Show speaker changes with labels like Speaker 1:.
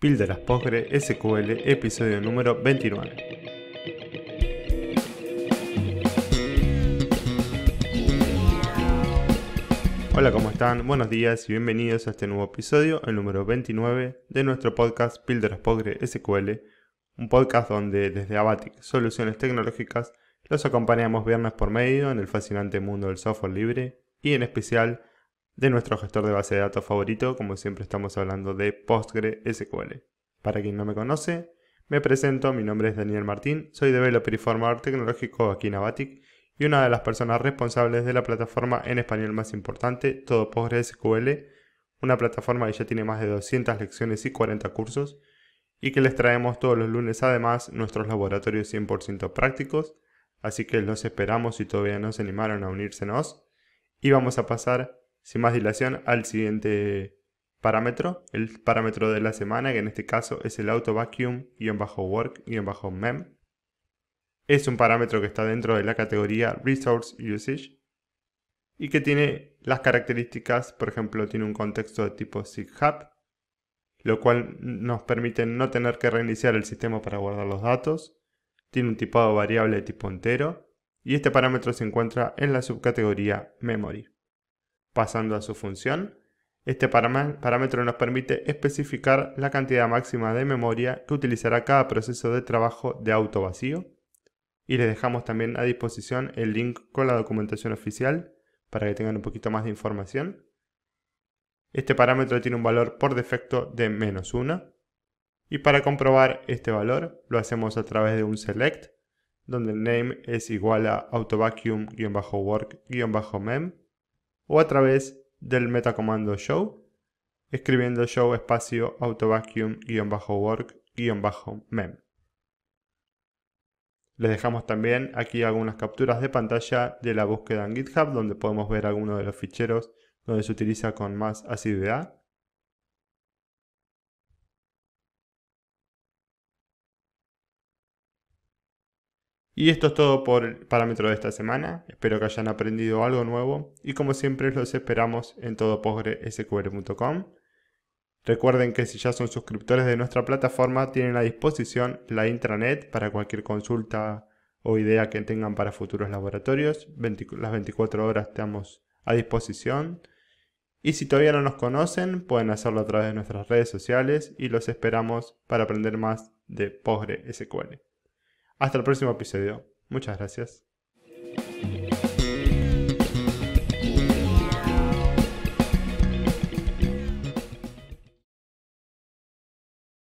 Speaker 1: Píldoras Pogre SQL, episodio número 29. Hola, ¿cómo están? Buenos días y bienvenidos a este nuevo episodio, el número 29 de nuestro podcast Píldoras Pogre SQL, un podcast donde desde Abatic Soluciones Tecnológicas los acompañamos viernes por medio en el fascinante mundo del software libre y en especial de nuestro gestor de base de datos favorito, como siempre estamos hablando de PostgreSQL. Para quien no me conoce, me presento, mi nombre es Daniel Martín, soy developer y formador tecnológico aquí en Abatic, y una de las personas responsables de la plataforma en español más importante, todo PostgreSQL, una plataforma que ya tiene más de 200 lecciones y 40 cursos y que les traemos todos los lunes además nuestros laboratorios 100% prácticos, así que los esperamos si todavía no se animaron a unírsenos y vamos a pasar sin más dilación al siguiente parámetro, el parámetro de la semana, que en este caso es el auto vacuum-work-mem. Es un parámetro que está dentro de la categoría resource usage y que tiene las características, por ejemplo, tiene un contexto de tipo SIGHUB, lo cual nos permite no tener que reiniciar el sistema para guardar los datos. Tiene un tipado variable de tipo entero y este parámetro se encuentra en la subcategoría memory. Pasando a su función, este parámetro nos permite especificar la cantidad máxima de memoria que utilizará cada proceso de trabajo de auto vacío y les dejamos también a disposición el link con la documentación oficial para que tengan un poquito más de información. Este parámetro tiene un valor por defecto de menos 1 y para comprobar este valor lo hacemos a través de un select donde el name es igual a autovacuum-work-mem o a través del metacomando show, escribiendo show espacio autovacuum-work-mem. Les dejamos también aquí algunas capturas de pantalla de la búsqueda en GitHub, donde podemos ver algunos de los ficheros donde se utiliza con más asiduidad. Y esto es todo por el parámetro de esta semana. Espero que hayan aprendido algo nuevo y como siempre los esperamos en todopogresql.com Recuerden que si ya son suscriptores de nuestra plataforma tienen a disposición la intranet para cualquier consulta o idea que tengan para futuros laboratorios. las 24 horas estamos a disposición. Y si todavía no nos conocen, pueden hacerlo a través de nuestras redes sociales y los esperamos para aprender más de PostgreSQL. Hasta el próximo episodio. Muchas gracias.